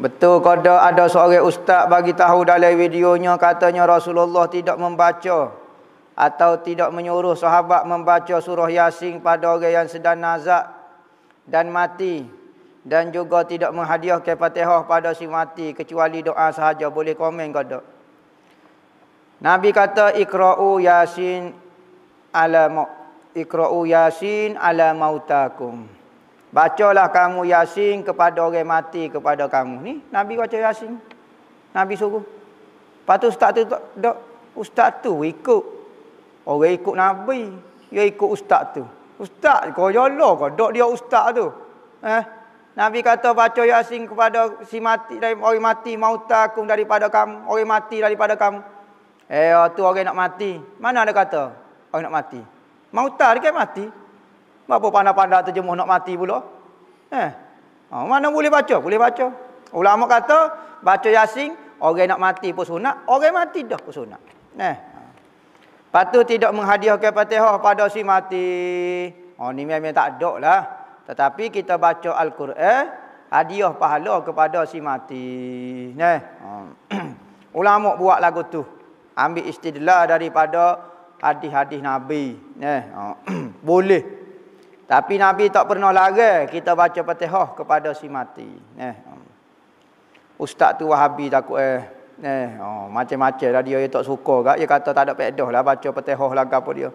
Betul kau ada seorang ustaz bagi tahu dalam videonya katanya Rasulullah tidak membaca atau tidak menyuruh sahabat membaca surah Yasin pada orang yang sedang nazak dan mati dan juga tidak menghadiahkan Fatihah pada si mati kecuali doa sahaja boleh komen kau kada. Nabi kata ikra'u Yasin ala ikra'u Yasin ala mautakum. Bacalah kamu Yasin kepada orang mati kepada kamu. Ni Nabi baca Yasin. Nabi suruh. Lepas tu ustaz tu dok ustaz tu ikut. Orang ikut Nabi, dia ikut ustaz tu. Ustaz kau jolo kau dok dia ustaz tu. Eh? Nabi kata baca Yasin kepada si mati dari orang mati mauta kum daripada kamu, orang mati daripada kamu. Eh, tu orang nak mati. Mana ada kata orang nak mati? Mauta dia kan mati. Berapa pandai-pandai terjemuh nak mati pula? Eh. Oh, mana boleh baca? Boleh baca. Ulama kata, baca Yasin, orang nak mati pun sunat, orang mati dah pun sunat. Eh. Ha. Patu tidak menghadiahkan Fatihah pada si mati. Oh ni memang tak ada lah. Tetapi kita baca Al-Quran, hadiah pahala kepada si mati. Eh. Ulama buat lagu tu. Ambil istidlah daripada hadis-hadis Nabi. Eh. boleh. Tapi Nabi tak pernah lari kita baca Fatihah kepada si mati. Eh. Oh. Ustaz tu Wahabi takut eh. Eh, oh, macam-macam lah dia, dia tak suka gak. Dia kata tak ada pedah lah baca Fatihah lah apa dia.